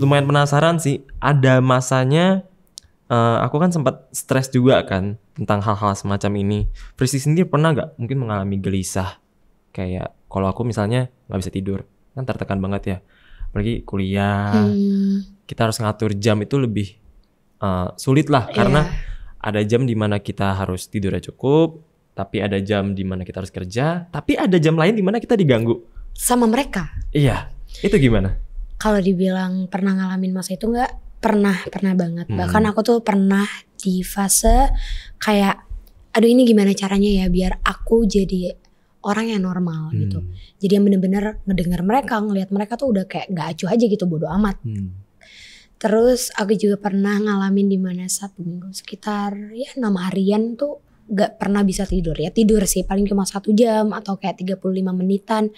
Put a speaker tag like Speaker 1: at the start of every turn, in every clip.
Speaker 1: lumayan penasaran sih ada masanya uh, aku kan sempat stres juga kan tentang hal-hal semacam ini Friski sendiri pernah gak mungkin mengalami gelisah kayak kalau aku misalnya nggak bisa tidur kan tertekan banget ya apalagi kuliah hmm. kita harus ngatur jam itu lebih uh, sulit lah yeah. karena ada jam dimana kita harus tidurnya cukup tapi ada jam dimana kita harus kerja tapi ada jam lain dimana kita diganggu
Speaker 2: sama mereka
Speaker 1: iya itu gimana
Speaker 2: kalau dibilang pernah ngalamin masa itu nggak pernah pernah banget hmm. bahkan aku tuh pernah di fase kayak aduh ini gimana caranya ya biar aku jadi orang yang normal hmm. gitu jadi yang bener-bener ngedengar mereka ngelihat mereka tuh udah kayak gak acuh aja gitu bodoh amat hmm. terus aku juga pernah ngalamin di mana satu minggu sekitar ya enam harian tuh gak pernah bisa tidur ya tidur sih paling cuma satu jam atau kayak 35 menitan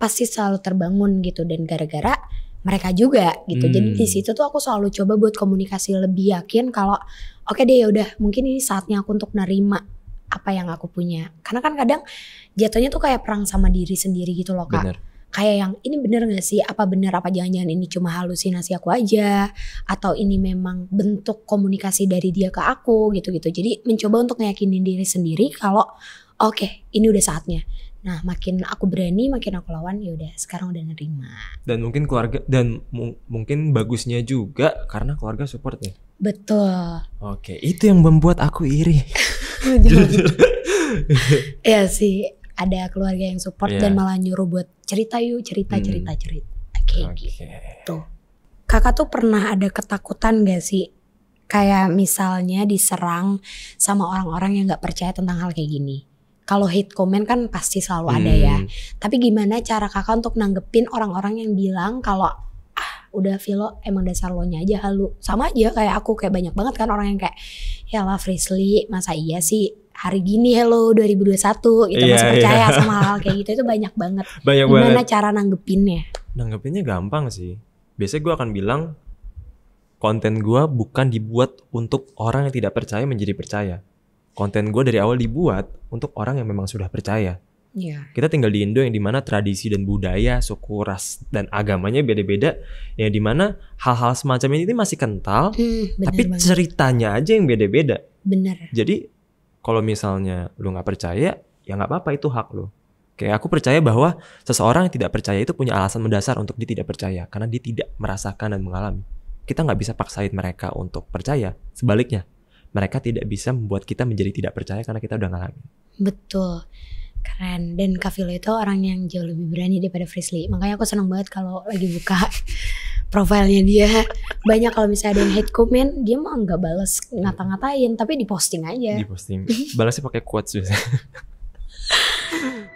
Speaker 2: pasti selalu terbangun gitu dan gara-gara mereka juga gitu. Hmm. Jadi di hmm. situ tuh aku selalu coba buat komunikasi lebih yakin kalau oke okay deh ya udah mungkin ini saatnya aku untuk nerima apa yang aku punya. Karena kan kadang jatuhnya tuh kayak perang sama diri sendiri gitu loh kak. Bener. Kayak yang ini bener gak sih? Apa bener apa jangan-jangan ini cuma halusinasi aku aja? Atau ini memang bentuk komunikasi dari dia ke aku gitu-gitu. Jadi mencoba untuk meyakini diri sendiri kalau oke okay, ini udah saatnya Nah, makin aku berani, makin aku lawan, ya udah sekarang udah nerima.
Speaker 1: Dan mungkin keluarga dan mu mungkin bagusnya juga karena keluarga support nih. Ya?
Speaker 2: Betul.
Speaker 1: Oke, itu yang membuat aku iri.
Speaker 2: Iya sih, ada keluarga yang support yeah. dan iya. malah nyuruh buat cerita yuk, cerita, hmm. cerita, cerita. Kayak okay. gitu. Kakak tuh pernah ada ketakutan gak sih? Kayak misalnya diserang sama orang-orang yang gak percaya tentang hal kayak gini kalau hate comment kan pasti selalu hmm. ada ya. Hmm. Tapi gimana cara kakak untuk nanggepin orang-orang yang bilang kalau ah udah Vilo emang dasar lo nya aja halu. Sama aja kayak aku kayak banyak banget kan orang yang kayak ya lah Frisly masa iya sih hari gini hello 2021 gitu yeah, masih percaya yeah. sama hal kayak gitu itu banyak banget. Banyak gimana banget. cara nanggepinnya?
Speaker 1: Nanggepinnya gampang sih. Biasanya gue akan bilang konten gue bukan dibuat untuk orang yang tidak percaya menjadi percaya konten gue dari awal dibuat untuk orang yang memang sudah percaya. Yeah. Kita tinggal di Indo yang dimana tradisi dan budaya, suku, ras dan agamanya beda-beda, yang dimana hal-hal semacam ini masih kental, mm, tapi banget. ceritanya aja yang beda-beda. Bener. Jadi kalau misalnya lu gak percaya, ya gak apa-apa itu hak lu. Kayak aku percaya bahwa seseorang yang tidak percaya itu punya alasan mendasar untuk dia tidak percaya karena dia tidak merasakan dan mengalami. Kita gak bisa paksain mereka untuk percaya. Sebaliknya, mereka tidak bisa membuat kita menjadi tidak percaya karena kita udah ngalamin.
Speaker 2: Betul. Keren. Dan Kavilo itu orang yang jauh lebih berani daripada Frisley. Makanya aku seneng banget kalau lagi buka profilnya dia banyak kalau misalnya ada yang hate comment dia mah nggak balas ngata-ngatain tapi diposting aja diposting
Speaker 1: balasnya pakai quotes biasanya